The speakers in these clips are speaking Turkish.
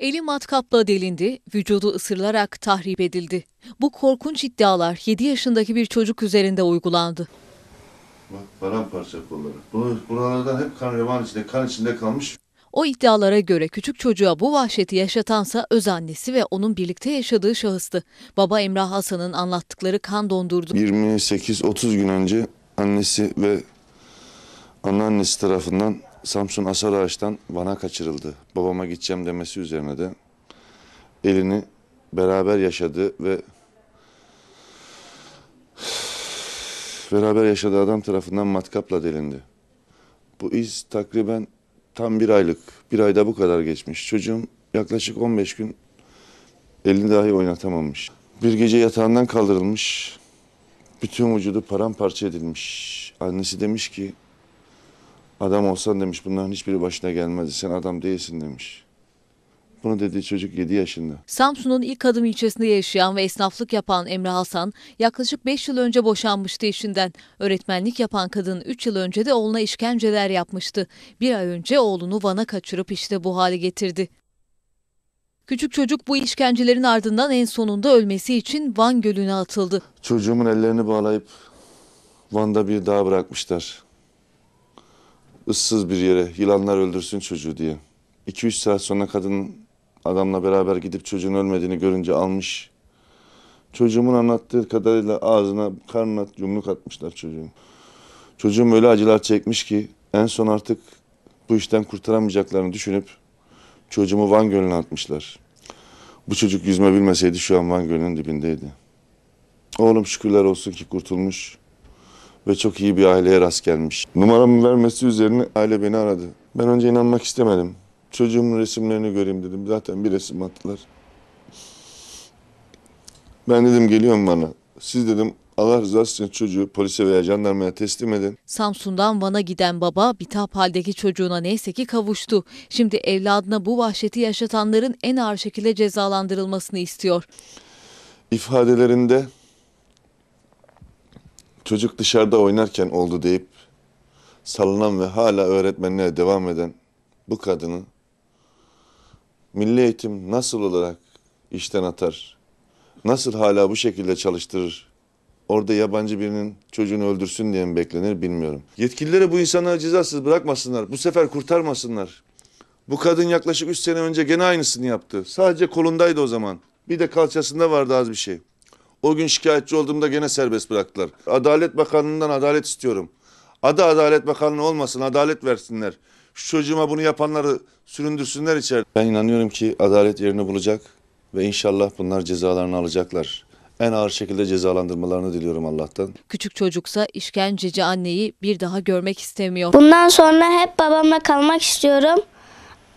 Eli matkapla delindi, vücudu ısırılarak tahrip edildi. Bu korkunç iddialar 7 yaşındaki bir çocuk üzerinde uygulandı. Bak paramparça kolları. Bu, buralarda hep kan revan içinde, kan içinde kalmış. O iddialara göre küçük çocuğa bu vahşeti yaşatansa öz annesi ve onun birlikte yaşadığı şahıstı. Baba Emrah Hasan'ın anlattıkları kan dondurdu. 28-30 gün önce annesi ve anneannesi tarafından Samsun Asar Ağaç'tan Van'a kaçırıldı. Babama gideceğim demesi üzerine de elini beraber yaşadı ve beraber yaşadığı adam tarafından matkapla delindi. Bu iz takriben tam bir aylık. Bir ayda bu kadar geçmiş. Çocuğum yaklaşık 15 gün elini dahi oynatamamış. Bir gece yatağından kaldırılmış. Bütün vücudu paramparça edilmiş. Annesi demiş ki Adam olsan demiş bunların hiçbiri başına gelmezdi. Sen adam değilsin demiş. Bunu dediği çocuk 7 yaşında. Samsun'un ilk adım ilçesinde yaşayan ve esnaflık yapan Emre Hasan yaklaşık 5 yıl önce boşanmıştı eşinden. Öğretmenlik yapan kadın 3 yıl önce de oğluna işkenceler yapmıştı. Bir ay önce oğlunu Van'a kaçırıp işte bu hale getirdi. Küçük çocuk bu işkencelerin ardından en sonunda ölmesi için Van Gölü'ne atıldı. Çocuğumun ellerini bağlayıp Van'da bir dağ bırakmışlar ıssız bir yere yılanlar öldürsün çocuğu diye. 2-3 saat sonra kadın adamla beraber gidip çocuğun ölmediğini görünce almış. Çocuğumun anlattığı kadarıyla ağzına, karnına yumruk atmışlar çocuğun. Çocuğum öyle acılar çekmiş ki en son artık bu işten kurtaramayacaklarını düşünüp çocuğumu Van Gölü'ne atmışlar. Bu çocuk yüzme bilmeseydi şu an Van Gölü'nün dibindeydi. Oğlum şükürler olsun ki kurtulmuş ve çok iyi bir aileye rast gelmiş. Numaramı vermesi üzerine aile beni aradı. Ben önce inanmak istemedim. Çocuğumun resimlerini göreyim dedim. Zaten bir resim attılar. Ben dedim geliyorum bana. Siz dedim Allah rızası için çocuğu polise veya jandarmaya teslim edin. Samsun'dan Van'a giden baba bitap haldeki çocuğuna neyse ki kavuştu. Şimdi evladına bu vahşeti yaşatanların en ağır şekilde cezalandırılmasını istiyor. İfadelerinde çocuk dışarıda oynarken oldu deyip salınan ve hala öğretmenliğe devam eden bu kadını milli eğitim nasıl olarak işten atar? Nasıl hala bu şekilde çalıştırır? Orada yabancı birinin çocuğunu öldürsün diye mi beklenir bilmiyorum. Yetkililere bu insanları cezasız bırakmasınlar. Bu sefer kurtarmasınlar. Bu kadın yaklaşık üç sene önce gene aynısını yaptı. Sadece kolundaydı o zaman. Bir de kalçasında vardı az bir şey. O gün şikayetçi olduğumda gene serbest bıraktılar. Adalet Bakanlığı'ndan adalet istiyorum. Adı Adalet Bakanlığı olmasın, adalet versinler. Şu çocuğuma bunu yapanları süründürsünler içeri. Ben inanıyorum ki adalet yerini bulacak ve inşallah bunlar cezalarını alacaklar en ağır şekilde cezalandırmalarını diliyorum Allah'tan. Küçük çocuksa işkenceci anneyi bir daha görmek istemiyor. Bundan sonra hep babamla kalmak istiyorum.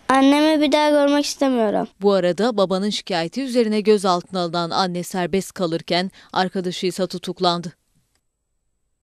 Annemi bir daha görmek istemiyorum. Bu arada babanın şikayeti üzerine gözaltına alınan anne serbest kalırken arkadaşı ise tutuklandı.